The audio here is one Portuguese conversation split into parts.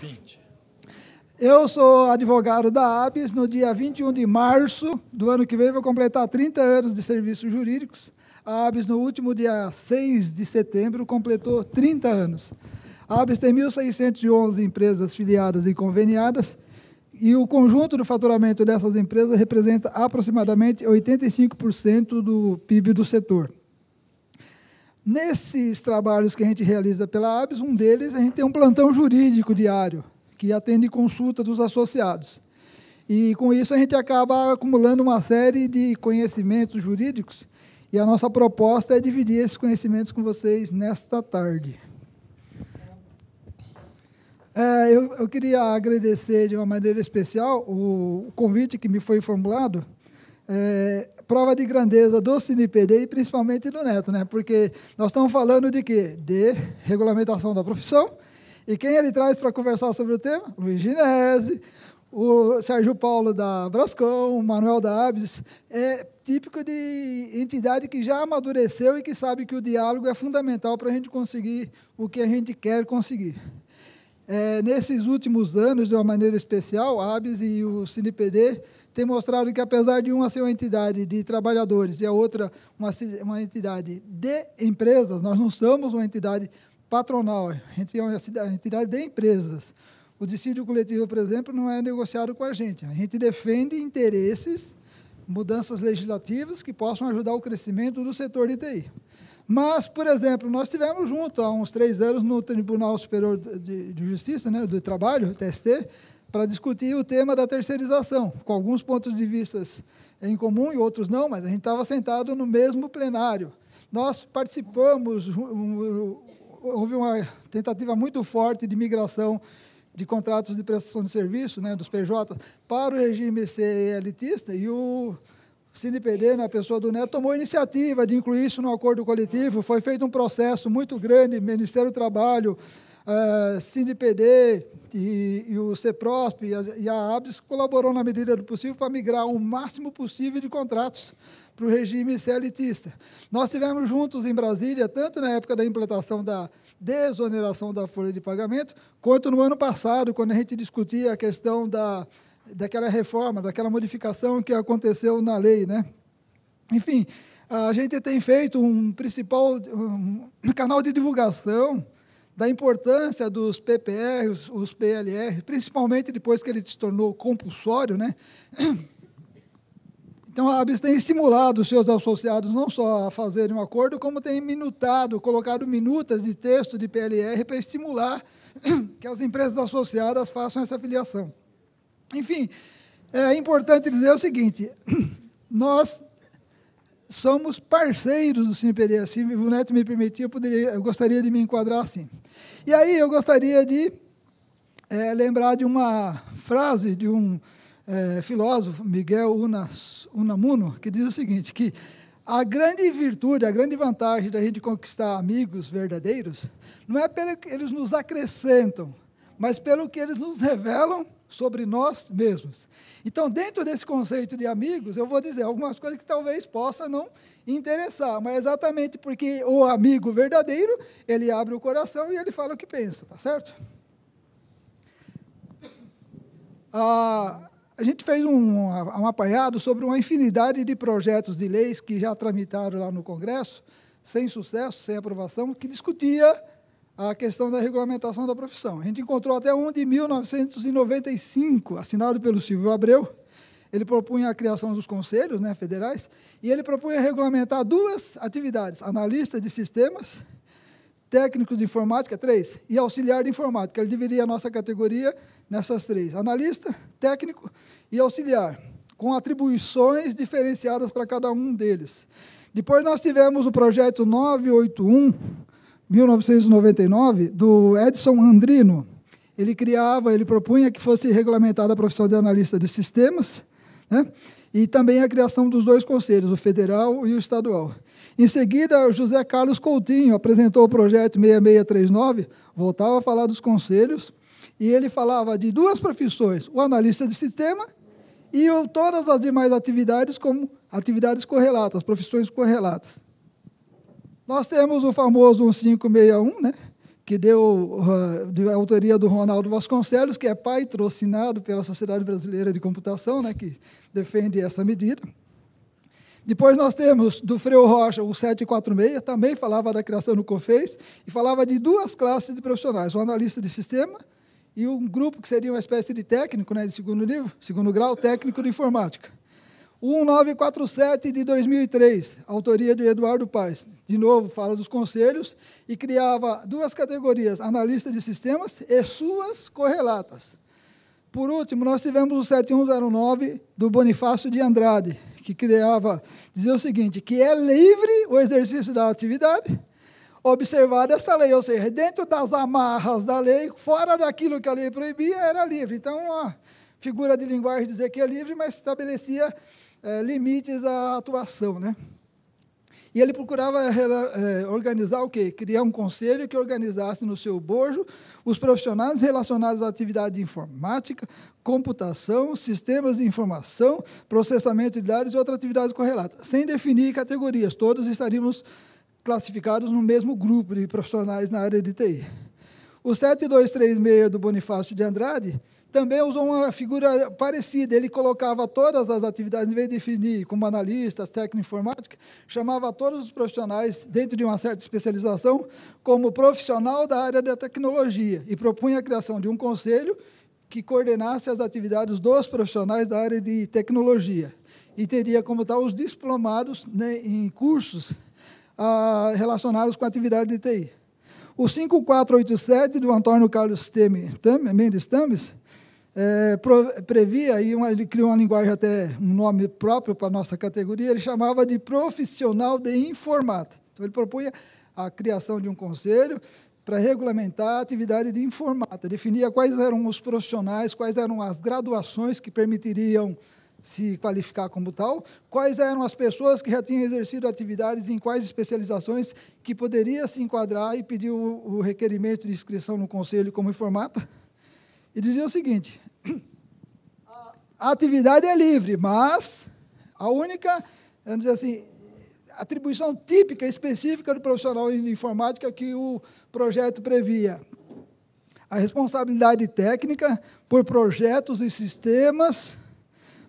20. Eu sou advogado da ABES. No dia 21 de março do ano que vem, vou completar 30 anos de serviços jurídicos. A ABES no último dia 6 de setembro, completou 30 anos. A ABES tem 1.611 empresas filiadas e conveniadas. E o conjunto do faturamento dessas empresas representa aproximadamente 85% do PIB do setor. Nesses trabalhos que a gente realiza pela ABS, um deles a gente tem um plantão jurídico diário, que atende consulta dos associados. E com isso a gente acaba acumulando uma série de conhecimentos jurídicos, e a nossa proposta é dividir esses conhecimentos com vocês nesta tarde. É, eu, eu, queria agradecer de uma maneira especial o, convite que me foi formulado. É, prova de grandeza do CinePD e principalmente do Neto, né? Porque nós estamos falando de quê? De regulamentação da profissão. E quem ele traz para conversar sobre o tema? Luiz Ginese, o Sérgio Paulo da Brascom, o Manuel da Abdes. É típico de entidade que já amadureceu e que sabe que o diálogo é fundamental para a gente conseguir o que a gente quer conseguir. É, nesses últimos anos, de uma maneira especial, a ABS e o CinePD têm mostrado que, apesar de uma ser uma entidade de trabalhadores e a outra uma, uma entidade de empresas, nós não somos uma entidade patronal, a gente é uma entidade de empresas. O dissídio coletivo, por exemplo, não é negociado com a gente. A gente defende interesses, mudanças legislativas que possam ajudar o crescimento do setor de TI. Mas, por exemplo, nós tivemos junto há uns três anos no Tribunal Superior de, Justiça, né, do Trabalho, TST, para discutir o tema da terceirização, com alguns pontos de vista em comum e outros não, mas a gente estava sentado no mesmo plenário. Nós participamos, houve uma tentativa muito forte de migração de contratos de prestação de serviço, né, dos PJ, para o regime CLTista, e o Cine Pereira, na pessoa do Neto, tomou a iniciativa de incluir isso no acordo coletivo. Foi feito um processo muito grande, Ministério do Trabalho, uh, eh, CinePD e, e, o CEPROSP e a, e a ABS colaborou na medida do possível para migrar o máximo possível de contratos para o regime CLTista. Nós tivemos juntos em Brasília, tanto na época da implantação da desoneração da folha de pagamento, quanto no ano passado, quando a gente discutia a questão da daquela reforma, daquela modificação que aconteceu na lei, né? Enfim, a gente tem feito um principal um canal de divulgação da importância dos PPR, os, os PLR, principalmente depois que ele se tornou compulsório, né? Então, a ABS tem estimulado os seus associados não só a fazerem um acordo, como tem minutado, colocado minutas de texto de PLR para estimular que as empresas associadas façam essa filiação. Enfim, é importante dizer o seguinte: nós somos parceiros do Cine Se o Neto me permitir, eu, poderia, eu gostaria de me enquadrar assim. E aí eu gostaria de é, lembrar de uma frase de um é, filósofo, Miguel Unas, Unamuno, que diz o seguinte, que a grande virtude, a grande vantagem da gente conquistar amigos verdadeiros não é pelo que eles nos acrescentam, mas pelo que eles nos revelam sobre nós mesmos. Então, dentro desse conceito de amigos, eu vou dizer algumas coisas que talvez possa não interessar, mas exatamente porque o amigo verdadeiro, ele abre o coração e ele fala o que pensa, tá certo? Ah, a gente fez um, um apanhado sobre uma infinidade de projetos de leis que já tramitaram lá no Congresso, sem sucesso, sem aprovação, que discutia a questão da regulamentação da profissão. A gente encontrou até um de 1995, assinado pelo Silvio Abreu. Ele propunha a criação dos conselhos né, federais e ele propunha regulamentar duas atividades: analista de sistemas, técnico de informática, três, e auxiliar de informática. Ele dividia a nossa categoria nessas três: analista, técnico e auxiliar, com atribuições diferenciadas para cada um deles. Depois nós tivemos o projeto 981 1999, do Edson Andrino. Ele criava, ele propunha que fosse regulamentada a profissão de analista de sistemas, né? e também a criação dos dois conselhos, o federal e o estadual. Em seguida, José Carlos Coutinho apresentou o projeto 6639, voltava a falar dos conselhos, e ele falava de duas profissões, o analista de sistema e todas as demais atividades como atividades correlatas, profissões correlatas. Nós temos o famoso 1561, né? que deu ah, de autoria do Ronaldo Vasconcelos, que é patrocinado pela Sociedade Brasileira de Computação, né, que defende essa medida. Depois nós temos do Freu Rocha o 746, também falava da criação do COFEIS, e falava de duas classes de profissionais, o analista de sistema e um grupo que seria uma espécie de técnico né, de segundo nível, segundo grau, técnico de informática. 1947 de 2003, autoria de Eduardo Paes. De novo, fala dos conselhos e criava duas categorias, analista de sistemas e suas correlatas. Por último, nós tivemos o 7109 do Bonifácio de Andrade, que criava, dizia o seguinte, que é livre o exercício da atividade, observada esta lei, ou seja, dentro das amarras da lei, fora daquilo que a lei proibia, era livre. Então, uma figura de linguagem dizer que é livre, mas estabelecia é, limites à atuação, né? E ele procurava é, é, organizar o quê? Criar um conselho que organizasse no seu bojo os profissionais relacionados à atividade de informática, computação, sistemas de informação, processamento de dados e outras atividades correlatas, sem definir categorias. Todos estaríamos classificados no mesmo grupo de profissionais na área de TI. O 7236 do Bonifácio de Andrade também usou uma figura parecida. Ele colocava todas as atividades, em vez de definir como analistas, técnico informática, chamava todos os profissionais, dentro de uma certa especialização, como profissional da área da tecnologia e propunha a criação de um conselho que coordenasse as atividades dos profissionais da área de tecnologia e teria como tal os diplomados né, em cursos ah, relacionados com a atividade de TI. O 5487 do Antônio Carlos Teme, Tam, Mendes Tames é, previa, e uma, ele criou uma linguagem até um nome próprio para a nossa categoria, ele chamava de profissional de informata Então, ele propunha a criação de um conselho para regulamentar a atividade de informata definia quais eram os profissionais, quais eram as graduações que permitiriam se qualificar como tal, quais eram as pessoas que já tinham exercido atividades em quais especializações que poderia se enquadrar e pedir o, o requerimento de inscrição no conselho como informata e dizia o seguinte: a atividade é livre, mas a única, vamos dizer assim, atribuição típica específica do profissional de informática que o projeto previa. A responsabilidade técnica por projetos e sistemas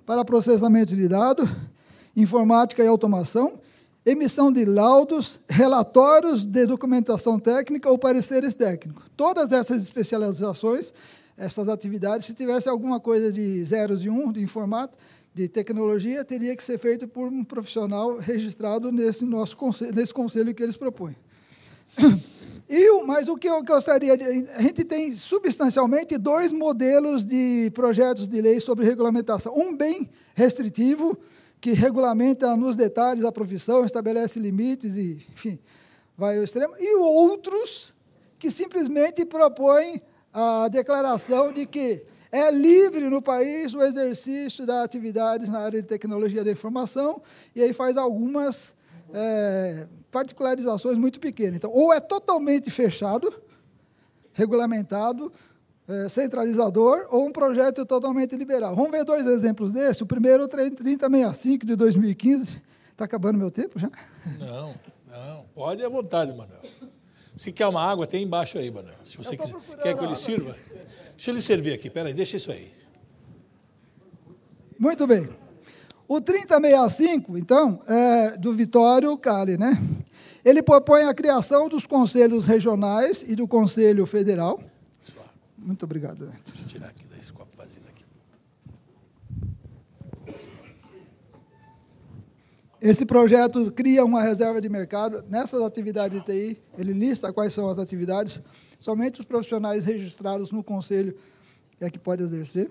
para processamento de dados, informática e automação, emissão de laudos, relatórios de documentação técnica ou pareceres técnicos. Todas essas especializações essas atividades. Se tivesse alguma coisa de zeros e um de informática, de tecnologia, teria que ser feito por um profissional registrado nesse nosso conselho, nesse conselho que eles propõem. E, mas o que eu gostaria de. A gente tem substancialmente dois modelos de projetos de lei sobre regulamentação. Um bem restritivo, que regulamenta nos detalhes a profissão, estabelece limites e, enfim, vai ao extremo. E outros que simplesmente propõem a declaração de que é livre no país o exercício das atividades na área de tecnologia da informação, e aí faz algumas é, particularizações muito pequenas. Então, ou é totalmente fechado, regulamentado, é, centralizador, ou um projeto totalmente liberal. Vamos ver dois exemplos desse. O primeiro o 3065 de 2015. Está acabando meu tempo já? Não, não. Pode à vontade, Manuel. Se quer uma água, tem embaixo aí, Manuel. Se você quer, que eu lhe sirva. Deixa eu lhe servir aqui, peraí, deixa isso aí. Muito bem. O 3065, então, é do Vitório Cali, né? Ele propõe a criação dos conselhos regionais e do Conselho Federal. Muito obrigado. Neto. Deixa eu tirar aqui desse copo vazio. Esse projeto cria uma reserva de mercado. Nessas atividades de TI, ele lista quais são as atividades. Somente os profissionais registrados no conselho é que pode exercer.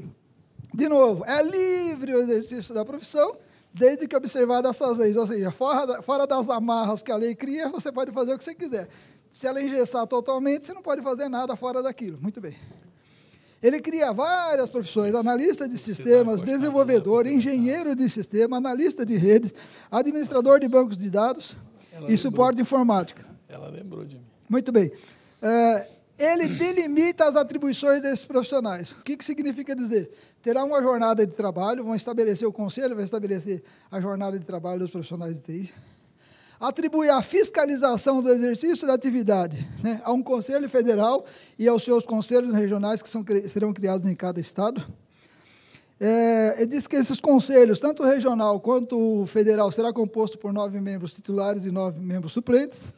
De novo, é livre o exercício da profissão, desde que observadas essas leis. Ou seja, fora, fora das amarras que a lei cria, você pode fazer o que você quiser. Se ela ingestar totalmente, você não pode fazer nada fora daquilo. Muito bem. Ele cria várias profissões: analista de sistemas, desenvolvedor, né? engenheiro de sistema, analista de redes, administrador de bancos de dados e suporte de informática. Ela lembrou de mim. Muito bem. É, ele delimita as atribuições desses profissionais. O que, que significa dizer? Terá uma jornada de trabalho, vão estabelecer o conselho, vai estabelecer a jornada de trabalho dos profissionais de TI atribui a fiscalização do exercício da atividade né, a um Conselho Federal e aos seus conselhos regionais que são, serão criados em cada estado. É, ele diz que esses conselhos, tanto o regional quanto o federal, será composto por nove membros titulares e nove membros suplentes.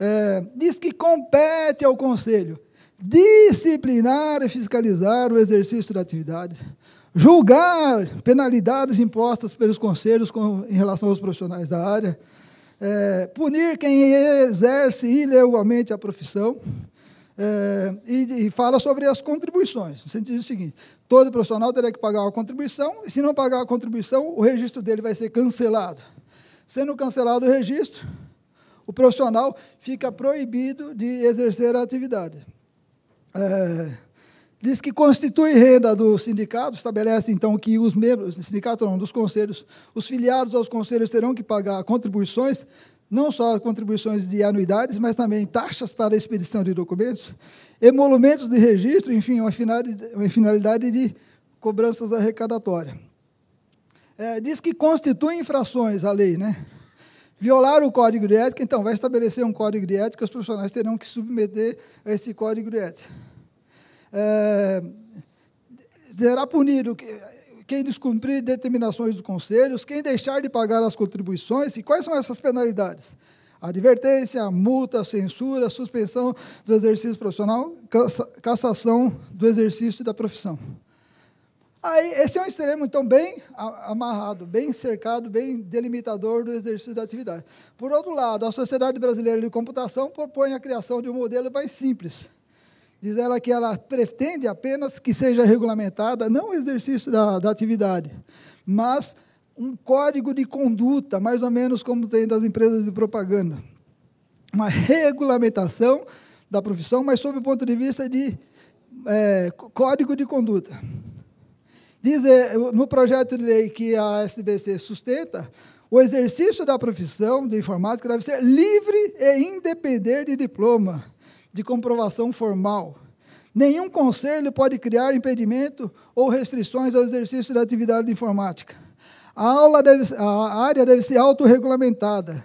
É, diz que compete ao conselho disciplinar e fiscalizar o exercício da atividade, julgar penalidades impostas pelos conselhos com, em relação aos profissionais da área, é, punir quem exerce ilegalmente a profissão. É, e, e, fala sobre as contribuições, no sentido seguinte: todo profissional terá que pagar uma contribuição, e se não pagar a contribuição, o registro dele vai ser cancelado. Sendo cancelado o registro, o profissional fica proibido de exercer a atividade. É, diz que constitui renda do sindicato, estabelece então que os membros do sindicato, não, dos conselhos, os filiados aos conselhos terão que pagar contribuições, não só contribuições de anuidades, mas também taxas para expedição de documentos, emolumentos de registro, enfim, uma finalidade de cobranças arrecadatórias. É, diz que constitui infrações a lei, né? Violar o código de ética, então, vai estabelecer um código de ética, os profissionais terão que submeter a esse código de ética é, será punido quem descumprir determinações dos conselhos, quem deixar de pagar as contribuições, e quais são essas penalidades? Advertência, multa, censura, suspensão do exercício profissional, cassação do exercício da profissão. Aí, esse é um extremo, então, bem amarrado, bem cercado, bem delimitador do exercício da atividade. Por outro lado, a Sociedade Brasileira de Computação propõe a criação de um modelo mais simples, Diz ela que ela pretende apenas que seja regulamentada, não o exercício da, da atividade, mas um código de conduta, mais ou menos como tem das empresas de propaganda. Uma regulamentação da profissão, mas sob o ponto de vista de é, código de conduta. Diz é, no projeto de lei que a SBC sustenta, o exercício da profissão de informática deve ser livre e independente de diploma, de comprovação formal. Nenhum conselho pode criar impedimento ou restrições ao exercício da atividade de informática. A, aula deve, a área deve ser autorregulamentada.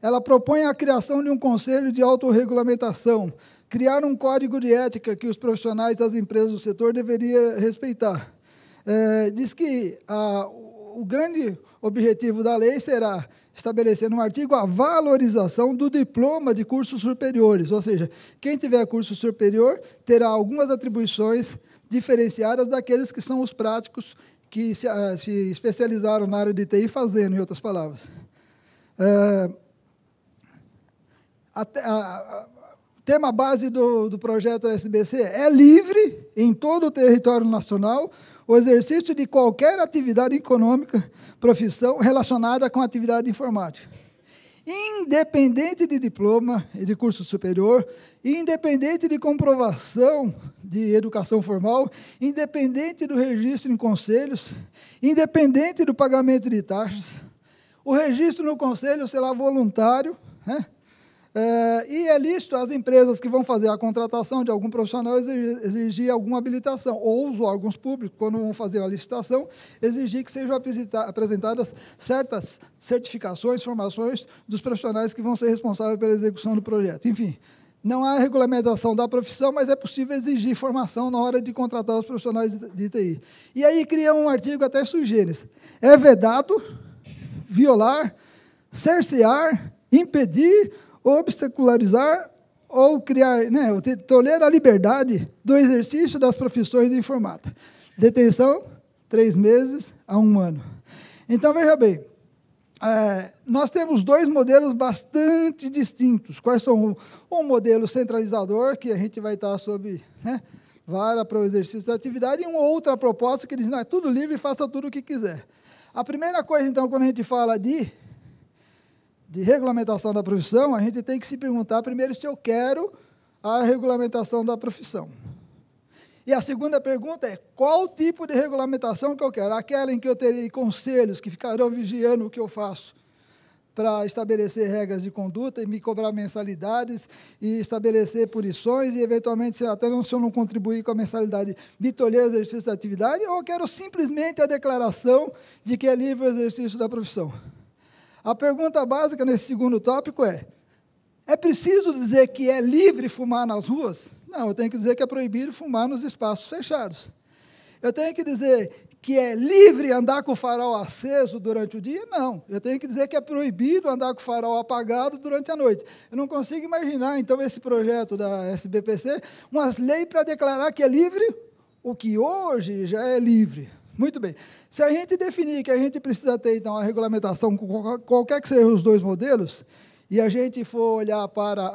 Ela propõe a criação de um conselho de autorregulamentação, criar um código de ética que os profissionais das empresas do setor deveriam respeitar. É, diz que a, o grande objetivo da lei será estabelecer no artigo a valorização do diploma de cursos superiores, ou seja, quem tiver curso superior terá algumas atribuições diferenciadas daqueles que são os práticos que se, eh, se especializaram na área de TI fazendo, em outras palavras. Eh, a, a, a, tema base do, do projeto SBC é livre em todo o território nacional o exercício de qualquer atividade econômica, profissão relacionada com atividade informática. Independente de diploma e de curso superior, independente de comprovação de educação formal, independente do registro em conselhos, independente do pagamento de taxas, o registro no conselho será voluntário, né? Eh, e é lícito as empresas que vão fazer a contratação de algum profissional exigir alguma habilitação, ou os órgãos públicos, quando vão fazer a licitação, exigir que sejam apresentadas certas certificações, formações dos profissionais que vão ser responsáveis pela execução do projeto. Enfim, não há regulamentação da profissão, mas é possível exigir formação na hora de contratar os profissionais de TI. E aí cria um artigo até sugênis. É vedado violar, cercear, impedir obstacularizar ou criar, né, tolerar a liberdade do exercício das profissões de informata. Detenção, três meses a um ano. Então, veja bem, é, nós temos dois modelos bastante distintos. Quais são? Um modelo centralizador, que a gente vai estar sob né, vara para o exercício da atividade, e uma outra proposta que diz, não, é tudo livre, faça tudo o que quiser. A primeira coisa, então, quando a gente fala de de regulamentação da profissão, a gente tem que se perguntar primeiro se eu quero a regulamentação da profissão. E a segunda pergunta é: qual tipo de regulamentação que eu quero? Aquela em que eu terei conselhos que ficarão vigiando o que eu faço para estabelecer regras de conduta e me cobrar mensalidades e estabelecer punições e, eventualmente, se até não, se eu não contribuir com a mensalidade, me tolher o exercício da atividade? Ou eu quero simplesmente a declaração de que é livre o exercício da profissão? A pergunta básica nesse segundo tópico é: é preciso dizer que é livre fumar nas ruas? Não, eu tenho que dizer que é proibido fumar nos espaços fechados. Eu tenho que dizer que é livre andar com o farol aceso durante o dia? Não. Eu tenho que dizer que é proibido andar com o farol apagado durante a noite. Eu não consigo imaginar, então, esse projeto da SBPC, umas leis para declarar que é livre o que hoje já é livre. Muito bem. Se a gente definir que a gente precisa ter, então, a regulamentação com qualquer que sejam os dois modelos, e a gente for olhar para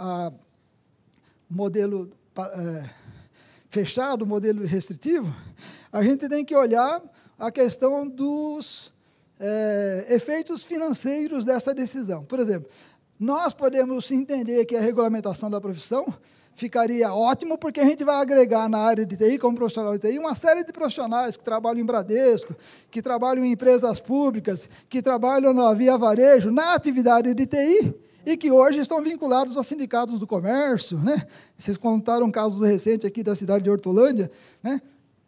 o modelo é, fechado, modelo restritivo, a gente tem que olhar a questão dos é, efeitos financeiros dessa decisão. Por exemplo, nós podemos entender que a regulamentação da profissão ficaria ótimo, porque a gente vai agregar na área de TI, como profissional de TI, uma série de profissionais que trabalham em Bradesco, que trabalham em empresas públicas, que trabalham na Via Varejo, na atividade de TI, e que hoje estão vinculados a sindicatos do comércio. Né? Vocês contaram casos recentes aqui da cidade de Hortolândia. Né?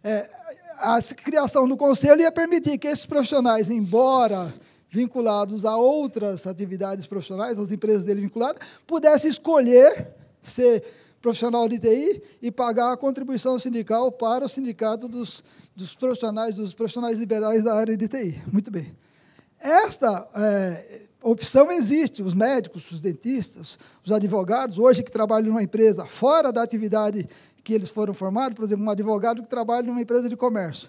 É, a criação do conselho ia permitir que esses profissionais, embora vinculados a outras atividades profissionais, as empresas dele vinculadas, pudessem escolher ser profissional de TI e pagar a contribuição sindical para o sindicato dos, dos profissionais, dos profissionais liberais da área de TI. Muito bem. Esta é, opção existe. Os médicos, os dentistas, os advogados, hoje que trabalham numa empresa fora da atividade que eles foram formados, por exemplo, um advogado que trabalha numa empresa de comércio.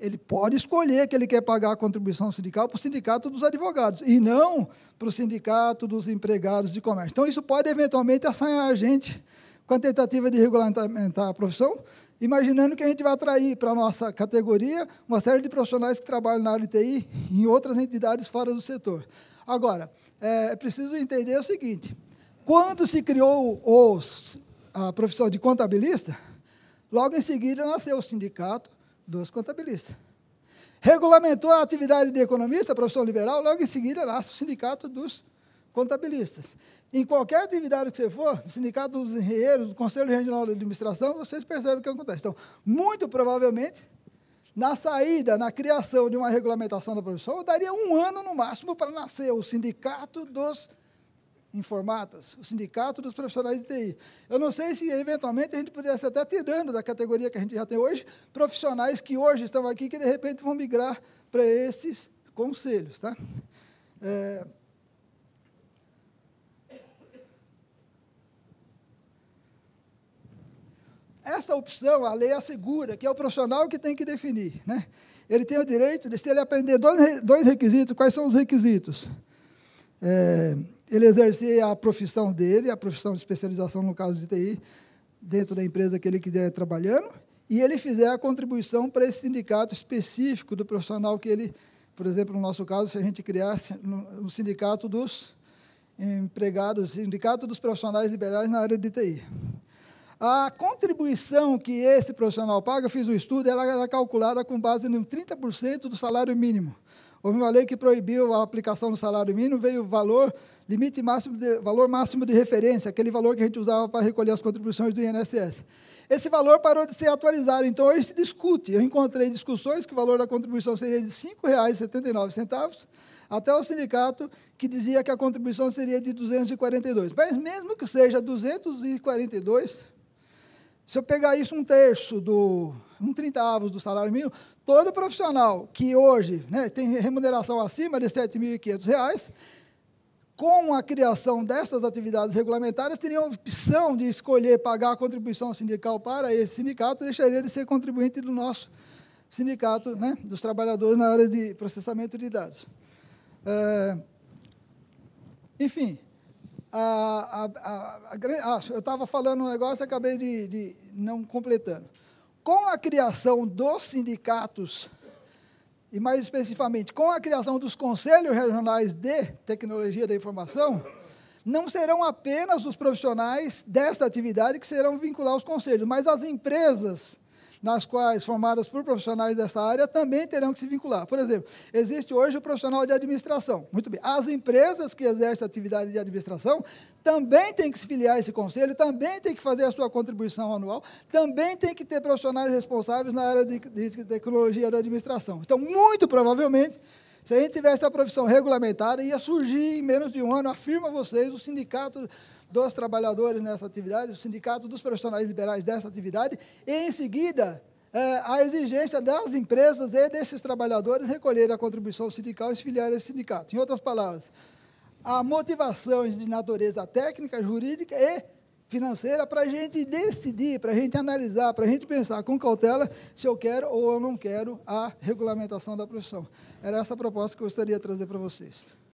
Ele pode escolher que ele quer pagar a contribuição sindical para o sindicato dos advogados e não para o sindicato dos empregados de comércio. Então, isso pode eventualmente assanhar a gente com a tentativa de regulamentar a profissão, imaginando que a gente vai atrair para a nossa categoria uma série de profissionais que trabalham na área de TI em outras entidades fora do setor. Agora, é, é preciso entender o seguinte: quando se criou os, a profissão de contabilista, logo em seguida nasceu o sindicato dos contabilistas. Regulamentou a atividade de economista, a profissão liberal, logo em seguida nasce o sindicato dos contabilistas. Em qualquer atividade que você for, sindicato dos engenheiros, do Conselho Regional de Administração, vocês percebem o que acontece. Então, muito provavelmente, na saída, na criação de uma regulamentação da profissão, daria um ano no máximo para nascer o sindicato dos informatas, o sindicato dos profissionais de TI. Eu não sei se, eventualmente, a gente pudesse até tirando da categoria que a gente já tem hoje, profissionais que hoje estão aqui, que, de repente, vão migrar para esses conselhos. Tá? É, essa opção a lei assegura, que é o profissional que tem que definir. Né? Ele tem o direito de, se ele aprender dois, dois requisitos, quais são os requisitos? É, ele exercer a profissão dele, a profissão de especialização, no caso de TI, dentro da empresa que ele quiser trabalhando, e ele fizer a contribuição para esse sindicato específico do profissional que ele, por exemplo, no nosso caso, se a gente criasse um sindicato dos empregados, sindicato dos profissionais liberais na área de TI. A contribuição que esse profissional paga, eu fiz um estudo, ela era calculada com base em 30% do salário mínimo. Houve uma lei que proibiu a aplicação do salário mínimo, veio o valor, limite máximo de, valor máximo de referência, aquele valor que a gente usava para recolher as contribuições do INSS. Esse valor parou de ser atualizado, então hoje se discute. Eu encontrei discussões que o valor da contribuição seria de R$ 5,79, até o sindicato que dizia que a contribuição seria de 242. Mas mesmo que seja 242, se eu pegar isso um terço do um trintavos do salário mínimo, todo profissional que hoje né, tem remuneração acima de R$ 7.500, com a criação dessas atividades regulamentares, teria a opção de escolher pagar a contribuição sindical para esse sindicato, deixaria de ser contribuinte do nosso sindicato, né, dos trabalhadores na área de processamento de dados. É, enfim, a, a, a, ah, eu estava falando um negócio e acabei de, de, não completando. Com a criação dos sindicatos, e mais especificamente com a criação dos conselhos regionais de tecnologia da informação, não serão apenas os profissionais desta atividade que serão vincular os conselhos, mas as empresas nas quais formadas por profissionais desta área também terão que se vincular. Por exemplo, existe hoje o profissional de administração. Muito bem. As empresas que exercem atividade de administração também têm que se filiar a esse conselho, também têm que fazer a sua contribuição anual, também têm que ter profissionais responsáveis na área de, de tecnologia da administração. Então, muito provavelmente, se a gente tivesse a profissão regulamentada, ia surgir em menos de um ano, afirma vocês, o sindicato dos trabalhadores nessa atividade, o sindicato dos profissionais liberais dessa atividade, e, em seguida, é, a exigência das empresas e desses trabalhadores recolherem a contribuição sindical e se a esse sindicato. Em outras palavras, há motivações de natureza técnica, jurídica e financeira para a gente decidir, para a gente analisar, para a gente pensar com cautela se eu quero ou eu não quero a regulamentação da profissão. Era essa a proposta que eu gostaria de trazer para vocês.